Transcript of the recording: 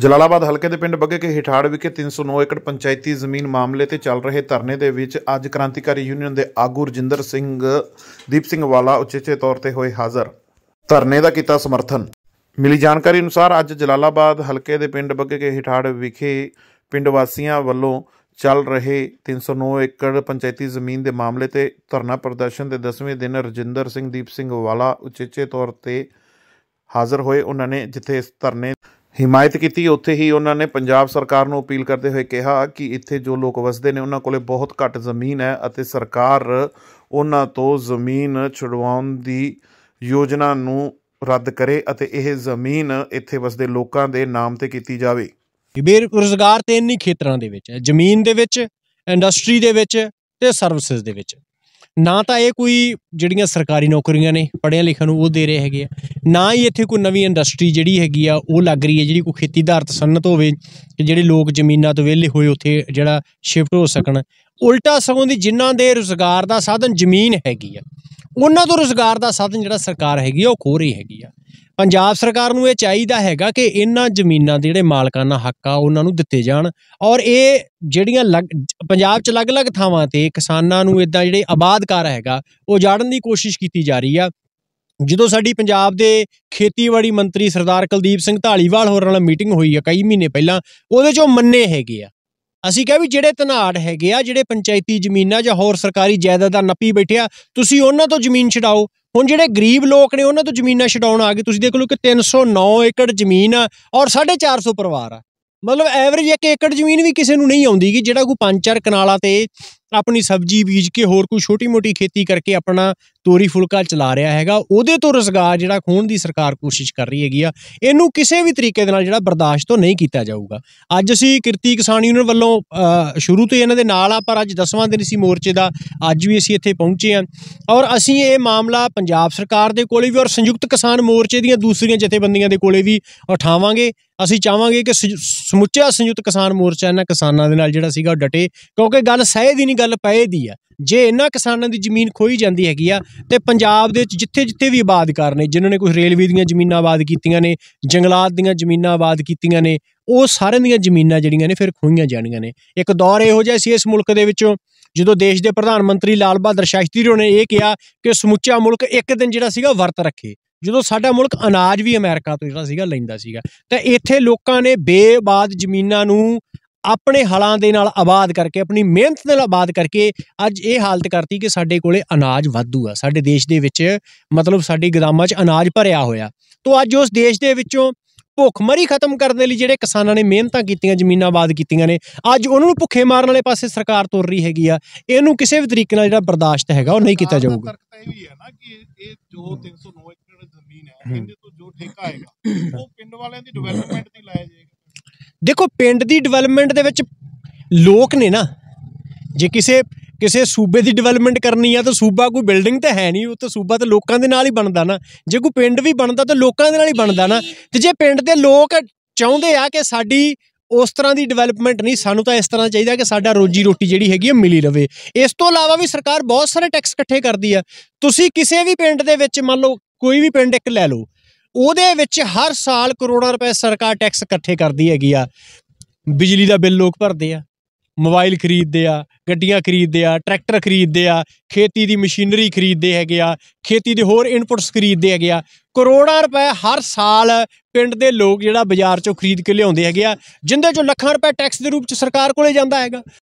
ਜਲਾਲਾਬਾਦ ਹਲਕੇ ਦੇ ਪਿੰਡ ਬੱਗੇ ਕੇ ਹਿਠਾੜ ਵਿਖੇ 309 ਏਕੜ ਪੰਚਾਇਤੀ ਜ਼ਮੀਨ ਮਾਮਲੇ ਤੇ ਚੱਲ ਰਹੇ ਧਰਨੇ ਦੇ ਵਿੱਚ ਅੱਜ ਕ੍ਰਾਂਤੀਕਾਰੀ ਯੂਨੀਅਨ ਦੇ ਆਗੂ ਰਜਿੰਦਰ ਸਿੰਘ ਦੀਪ ਸਿੰਘ ਵਾਲਾ ਉੱਚੇਚੇ ਤੌਰ ਤੇ ਹੋਏ ਹਾਜ਼ਰ ਧਰਨੇ ਦਾ ਕੀਤਾ ਸਮਰਥਨ ਮਿਲੀ ਜਾਣਕਾਰੀ ਅਨੁਸਾਰ ਅੱਜ ਜਲਾਲਾਬਾਦ ਹਲਕੇ ਦੇ ਪਿੰਡ ਬੱਗੇ ਕੇ ਹਿਠਾੜ ਵਿਖੇ ਪਿੰਡ ਵਾਸੀਆਂ ਵੱਲੋਂ ਚੱਲ ਰਹੇ 309 ਏਕੜ ਪੰਚਾਇਤੀ ਜ਼ਮੀਨ ਦੇ ਮਾਮਲੇ ਤੇ ਧਰਨਾ ਪ੍ਰਦਰਸ਼ਨ ਦੇ 10ਵੇਂ ਦਿਨ ਰਜਿੰਦਰ ਸਿੰਘ ਦੀਪ ਸਿੰਘ ਵਾਲਾ ਉੱਚੇਚੇ ਤੌਰ ਤੇ ਹਾਜ਼ਰ ਹੋਏ ਉਹਨਾਂ ਨੇ ਜਿੱਥੇ ਇਸ ਧਰਨੇ ਹਿਮਾਇਤ ਕੀਤੀ ਉੱਥੇ ਹੀ ਉਹਨਾਂ ਨੇ ਪੰਜਾਬ ਸਰਕਾਰ ਨੂੰ ਅਪੀਲ ਕਰਦੇ ਹੋਏ ਕਿਹਾ ਕਿ ਇੱਥੇ ਜੋ ਲੋਕ ਵਸਦੇ ਨੇ ਉਹਨਾਂ ਕੋਲੇ ਬਹੁਤ ਘੱਟ ਜ਼ਮੀਨ ਹੈ ਅਤੇ ਸਰਕਾਰ ਉਹਨਾਂ ਤੋਂ ਜ਼ਮੀਨ ਛੁਡਵਾਉਣ ਦੀ ਯੋਜਨਾ ਨੂੰ ਰੱਦ ਕਰੇ ਅਤੇ ਇਹ ਜ਼ਮੀਨ ਇੱਥੇ ਵਸਦੇ ਲੋਕਾਂ ਦੇ ਨਾਮ ਤੇ ਕੀਤੀ ਜਾਵੇ ਰੁਜ਼ਗਾਰ ਤੇ ਇੰਨੀ ਖੇਤਰਾਂ ਦੇ ਵਿੱਚ ਹੈ ਜ਼ਮੀਨ ਦੇ ਵਿੱਚ ਇੰਡਸਟਰੀ ਦੇ ਵਿੱਚ ਤੇ ਸਰਵਿਸਿਜ਼ ਦੇ ਵਿੱਚ ਨਾ ਤਾਂ ਇਹ ਕੋਈ ਜਿਹੜੀਆਂ ਸਰਕਾਰੀ ਨੌਕਰੀਆਂ ਨੇ ਪੜ੍ਹਿਆ ਲਿਖਿਆ ਨੂੰ ਉਹ ਦੇ ਰਹੇ ਹੈਗੇ ਆ ਨਾ ਹੀ ਇੱਥੇ ਕੋਈ ਨਵੀਂ ਇੰਡਸਟਰੀ ਜਿਹੜੀ ਹੈਗੀ ਆ ਉਹ ਲੱਗ ਰਹੀ ਹੈ ਜਿਹੜੀ ਕੋਈ ਖੇਤੀ ਆਧਾਰਤ ਅਰਥ ਸੰਨਤ ਹੋਵੇ ਕਿ ਜਿਹੜੇ ਲੋਕ ਜ਼ਮੀਨਾਂ ਤੋਂ ਵਿਹਲੇ ਹੋਏ ਉੱਥੇ ਜਿਹੜਾ ਸ਼ਿਫਟ ਹੋ ਸਕਣ ਉਲਟਾ ਸਗੋਂ ਦੀ ਜਿਨ੍ਹਾਂ ਦੇ ਰੋਜ਼ਗਾਰ ਦਾ ਸਾਧਨ ਜ਼ਮੀਨ ਹੈਗੀ ਆ ਉਹਨਾਂ ਤੋਂ ਰੋਜ਼ਗਾਰ ਦਾ ਸਾਧਨ ਜਿਹੜਾ ਸਰਕਾਰ ਹੈਗੀ ਆ ਉਹ ਖੋ ਰਹੀ ਹੈਗੀ ਆ ਪੰਜਾਬ ਸਰਕਾਰ ਨੂੰ ਇਹ ਚਾਹੀਦਾ ਹੈਗਾ ਕਿ ਇਹਨਾਂ ਜ਼ਮੀਨਾਂ ਦੇ ਜਿਹੜੇ ਮਾਲਕਾਨਾ ਹੱਕ ਆ ਉਹਨਾਂ ਨੂੰ ਦਿੱਤੇ ਜਾਣ ਔਰ ਇਹ ਜਿਹੜੀਆਂ ਪੰਜਾਬ 'ਚ ਅਲੱਗ-ਅਲੱਗ ਥਾਵਾਂ ਤੇ ਕਿਸਾਨਾਂ ਨੂੰ ਇਦਾਂ ਜਿਹੜੇ ਆਬਾਦਕਾਰ ਹੈਗਾ ਉਹ ਜਾੜਨ ਦੀ ਕੋਸ਼ਿਸ਼ ਕੀਤੀ ਜਾ ਰਹੀ ਆ ਜਦੋਂ ਸਾਡੀ ਪੰਜਾਬ ਦੇ ਖੇਤੀਬਾੜੀ ਮੰਤਰੀ ਸਰਦਾਰ ਕੁਲਦੀਪ ਸਿੰਘ ਢਾਲੀਵਾਲ ਹੋਰਾਂ ਨਾਲ ਮੀਟਿੰਗ ਹੋਈ ਆ ਕਈ ਮਹੀਨੇ ਪਹਿਲਾਂ ਉਹਦੇ ਚੋਂ ਮੰਨੇ ਹੈਗੇ ਆ ਅਸੀਂ ਕਿਹਾ ਵੀ ਜਿਹੜੇ ਧਨਾੜ ਹੈਗੇ ਆ ਜਿਹੜੇ ਪੰਚਾਇਤੀ ਜ਼ਮੀਨਾਂ ਜਾਂ ਹੋਰ ਸਰਕਾਰੀ ਜਾਇਦਾਦਾਂ ਨੱਪੀ ਬੈਠਿਆ ਤੁਸੀਂ ਉਹਨਾਂ ਤੋਂ ਜ਼ਮੀਨ ਛਡਾਓ ਹੁਣ ਜਿਹੜੇ ਗਰੀਬ ਲੋਕ ਨੇ ਉਹਨਾਂ ਤੋਂ ਜ਼ਮੀਨਾਂ ਛਡਾਉਣ ਆ ਗਏ ਤੁਸੀਂ ਦੇਖ ਲਓ ਕਿ 309 ਏਕੜ ਜ਼ਮੀਨ ਆ ਔਰ 450 ਪਰਿਵਾਰ ਆ ਮਤਲਬ ਐਵਰੇਜ 1 ਏਕੜ ਜ਼ਮੀਨ ਵੀ ਕਿਸੇ ਨੂੰ ਨਹੀਂ ਆਉਂਦੀ ਕਿ ਜਿਹੜਾ ਕੋਈ ਪੰਜ ਚਾਰ ਕਨਾਲਾਂ ਤੇ ਆਪਣੀ ਸਬਜ਼ੀ ਬੀਜ ਕੇ ਹੋਰ ਕੋਈ ਛੋਟੀ-ਮੋਟੀ ਖੇਤੀ ਕਰਕੇ ਆਪਣਾ ਤੋਰੀ ਫੁਲਕਾ ਚਲਾ ਰਿਹਾ ਹੈਗਾ ਉਹਦੇ ਤੋਂ ਰੋਜ਼ਗਾਰ ਜਿਹੜਾ ਖੋਣ ਦੀ ਸਰਕਾਰ ਕੋਸ਼ਿਸ਼ ਕਰ ਰਹੀ ਹੈਗੀ ਆ ਇਹਨੂੰ ਕਿਸੇ ਵੀ ਤਰੀਕੇ ਦੇ ਨਾਲ ਜਿਹੜਾ ਬਰਦਾਸ਼ਤ ਤੋਂ ਨਹੀਂ ਕੀਤਾ ਜਾਊਗਾ ਅੱਜ ਅਸੀਂ ਕਿਰਤੀ ਕਿਸਾਨ ਯੂਨੀਅਨ ਵੱਲੋਂ ਸ਼ੁਰੂ ਤੋਂ ਇਹਨਾਂ ਦੇ ਨਾਲ ਆ ਪਰ ਅੱਜ 10ਵਾਂ ਦਿਨ ਸੀ ਮੋਰਚੇ ਦਾ ਅੱਜ ਵੀ ਅਸੀਂ ਇੱਥੇ ਪਹੁੰਚੇ ਆਂ ਔਰ ਅਸੀਂ ਇਹ ਮਾਮਲਾ ਪੰਜਾਬ ਸਰਕਾਰ ਦੇ ਕੋਲੇ ਵੀ ਔਰ ਸੰਯੁਕਤ ਕਿਸਾਨ ਮੋਰਚੇ ਦੀਆਂ ਦੂਸਰੀਆਂ ਜਥੇਬੰਦੀਆਂ ਦੇ ਕੋਲੇ ਵੀ ਉਠਾਵਾਂਗੇ ਅਸੀਂ ਚਾਹਾਂਗੇ ਕਿ ਸਮੁੱਚਾ ਸੰਯੁਕਤ ਕਿਸਾਨ ਮੋਰਚਾ ਇਹਨਾਂ ਕਿਸਾਨਾਂ ਦੇ ਨਾਲ ਜਿਹੜਾ ਸੀਗਾ ਡਟੇ ਕਿਉਂਕਿ ਗੱਲ ਸਹਿ ਹੀ ਨਹੀਂ ਗੱਲ ਪਏ ਦੀ ਆ ਜੇ ਇਹਨਾਂ ਕਿਸਾਨਾਂ ਦੀ ਜ਼ਮੀਨ ਖੋਈ ਜਾਂਦੀ ਹੈਗੀ ਆ ਤੇ ਪੰਜਾਬ ਦੇ ਵਿੱਚ ਜਿੱਥੇ-ਜਿੱਥੇ ਵੀ ਆਬਾਦ ਕਰਨੇ ਜਿਨ੍ਹਾਂ ਨੇ ਕੋਈ ਰੇਲਵੇ ਦੀਆਂ ਜ਼ਮੀਨਾਂ ਆਬਾਦ ਕੀਤੀਆਂ ਨੇ ਜੰਗਲਾਤ ਦੀਆਂ ਜ਼ਮੀਨਾਂ ਆਬਾਦ ਕੀਤੀਆਂ ਨੇ ਉਹ ਸਾਰਿਆਂ ਦੀਆਂ ਜ਼ਮੀਨਾਂ ਜਿਹੜੀਆਂ ਨੇ ਫਿਰ ਖੋਈਆਂ ਜਾਣੀਆਂ ਨੇ ਇੱਕ ਦੌਰ ਇਹੋ ਜਿਹਾ ਸੀ ਇਸ ਮੁਲਕ ਦੇ ਵਿੱਚੋਂ ਜਦੋਂ ਦੇਸ਼ ਦੇ ਪ੍ਰਧਾਨ ਮੰਤਰੀ ਲਾਲ ਬਹਾਦਰ ਸ਼ਾਸਤਰੀ ਨੇ ਇਹ ਕਿਹਾ ਕਿ ਸਮੁੱਚਾ ਮੁਲਕ ਇੱਕ ਦਿਨ ਜਿਹੜਾ ਸੀਗਾ ਵਰਤ ਰੱਖੇ ਜਦੋਂ ਸਾਡਾ ਮੁਲਕ ਅਨਾਜ ਵੀ ਅਮਰੀਕਾ ਤੋਂ ਜਿਹੜਾ ਸੀਗਾ ਲੈਂਦਾ ਸੀਗਾ ਤਾਂ ਇੱਥੇ ਲੋਕਾਂ ਨੇ ਬੇਬਾਦ ਜ਼ਮੀਨਾਂ ਨੂੰ ਆਪਣੇ ਹਲਾਂ ਦੇ ਨਾਲ ਆਬਾਦ ਕਰਕੇ ਆਪਣੀ ਮਿਹਨਤ ਦੇ ਨਾਲ ਆਬਾਦ ਕਰਕੇ ਅੱਜ ਇਹ ਹਾਲਤ ਕਰਤੀ ਕਿ ਸਾਡੇ ਕੋਲੇ ਅਨਾਜ ਵਾਧੂ ਆ ਸਾਡੇ ਦੇਸ਼ ਦੇ ਵਿੱਚ ਮਤਲਬ ਸਾਡੀ ਗਦਾਮਾਂ 'ਚ ਅਨਾਜ ਭਰਿਆ ਹੋਇਆ ਤੋਂ ਅੱਜ ਉਸ ਦੇਸ਼ ਦੇ ਵਿੱਚੋਂ ਭੁੱਖਮਰੀ ਖਤਮ ਕਰਨ ਦੇ ਲਈ ਜਿਹੜੇ ਕਿਸਾਨਾਂ ਨੇ ਮਿਹਨਤਾਂ ਕੀਤੀਆਂ ਜ਼ਮੀਨਾਂ ਆਬਾਦ ਕੀਤੀਆਂ ਨੇ ਅੱਜ ਉਹਨਾਂ ਨੂੰ ਭੁੱਖੇ ਮਾਰਨ ਵਾਲੇ ਪਾਸੇ ਸਰਕਾਰ ਤੁਰ ਰਹੀ ਹੈਗੀ ਆ ਇਹਨੂੰ ਕਿਸੇ ਵੀ ਤਰੀਕੇ ਨਾਲ ਜਿਹੜਾ ਬਰਦਾਸ਼ਤ ਹੈਗਾ ਉਹ ਨਹੀਂ ਕੀਤਾ ਜਾਊਗਾ ਇਹ ਵੀ ਹੈ ਨਾ ਕਿ ਇਹ ਜੋ 309 ਏਕੜ ਜ਼ਮੀਨ ਹੈ ਇਹਦੇ ਤੋਂ ਜੋ ਠੇਕਾ ਆਏਗਾ ਉਹ ਪਿੰਡ ਵਾਲਿਆਂ ਦੀ ਡਿਵੈਲਪਮੈਂਟ ਤੇ ਲਾਇਆ ਜਾਏਗਾ ਦੇਖੋ ਪਿੰਡ ਦੀ ਡਿਵੈਲਪਮੈਂਟ ਦੇ ਵਿੱਚ ਲੋਕ ਨੇ ਨਾ ਜੇ ਕਿਸੇ ਕਿਸੇ ਸੂਬੇ ਦੀ ਡਿਵੈਲਪਮੈਂਟ ਕਰਨੀ ਆ ਤਾਂ ਸੂਬਾ ਕੋਈ ਬਿਲਡਿੰਗ ਤਾਂ ਹੈ ਨਹੀਂ ਉਹ ਤਾਂ ਸੂਬਾ ਤਾਂ ਲੋਕਾਂ ਦੇ ਨਾਲ ਹੀ ਬਣਦਾ ਨਾ ਜੇ ਕੋਈ ਪਿੰਡ ਵੀ ਬਣਦਾ ਤਾਂ ਲੋਕਾਂ ਦੇ ਨਾਲ ਹੀ ਬਣਦਾ ਨਾ ਤੇ ਜੇ ਪਿੰਡ ਦੇ ਲੋਕ ਚਾਹੁੰਦੇ ਆ ਕਿ ਸਾਡੀ ਉਸ ਤਰ੍ਹਾਂ ਦੀ ਡਿਵੈਲਪਮੈਂਟ ਨਹੀਂ ਸਾਨੂੰ ਤਾਂ ਇਸ ਤਰ੍ਹਾਂ ਚਾਹੀਦਾ ਕਿ ਸਾਡਾ ਰੋਜੀ ਰੋਟੀ ਜਿਹੜੀ ਹੈਗੀ ਉਹ ਮਿਲੀ ਰਵੇ ਇਸ ਤੋਂ ਇਲਾਵਾ ਵੀ ਸਰਕਾਰ ਬਹੁਤ ਸਾਰੇ ਟੈਕਸ ਇਕੱਠੇ ਕਰਦੀ ਆ ਤੁਸੀਂ ਕਿਸੇ ਵੀ ਪਿੰਡ ਦੇ ਵਿੱਚ ਮੰਨ ਲਓ ਕੋਈ ਵੀ ਪਿੰਡ ਇੱਕ ਲੈ ਲਓ ਉਹਦੇ ਵਿੱਚ ਹਰ ਸਾਲ ਕਰੋੜਾਂ ਰੁਪਏ ਸਰਕਾਰ ਟੈਕਸ ਇਕੱਠੇ ਕਰਦੀ ਹੈਗੀ ਆ ਬਿਜਲੀ ਦਾ ਬਿੱਲ ਲੋਕ ਭਰਦੇ ਆ ਮੋਬਾਈਲ ਖਰੀਦਦੇ ਆ ਗੱਡੀਆਂ ਖਰੀਦਦੇ ਆ ਟਰੈਕਟਰ ਖਰੀਦਦੇ ਆ ਖੇਤੀ ਦੀ ਮਸ਼ੀਨਰੀ ਖਰੀਦਦੇ ਹੈਗੇ ਆ ਖੇਤੀ ਦੇ ਹੋਰ ਇਨਪੁਟਸ ਖਰੀਦਦੇ ਹੈਗੇ ਆ ਕਰੋੜਾਂ ਰੁਪਏ ਹਰ ਸਾਲ ਪਿੰਡ ਦੇ ਲੋਕ ਜਿਹੜਾ ਬਾਜ਼ਾਰ ਚੋਂ ਖਰੀਦ ਕੇ ਲਿਆਉਂਦੇ ਹੈਗੇ ਆ ਜਿੰਦੇ ਚੋਂ ਲੱਖਾਂ ਰੁਪਏ ਟੈਕਸ ਦੇ ਰੂਪ ਚ ਸਰਕਾਰ ਕੋਲੇ ਜਾਂਦਾ ਹੈਗਾ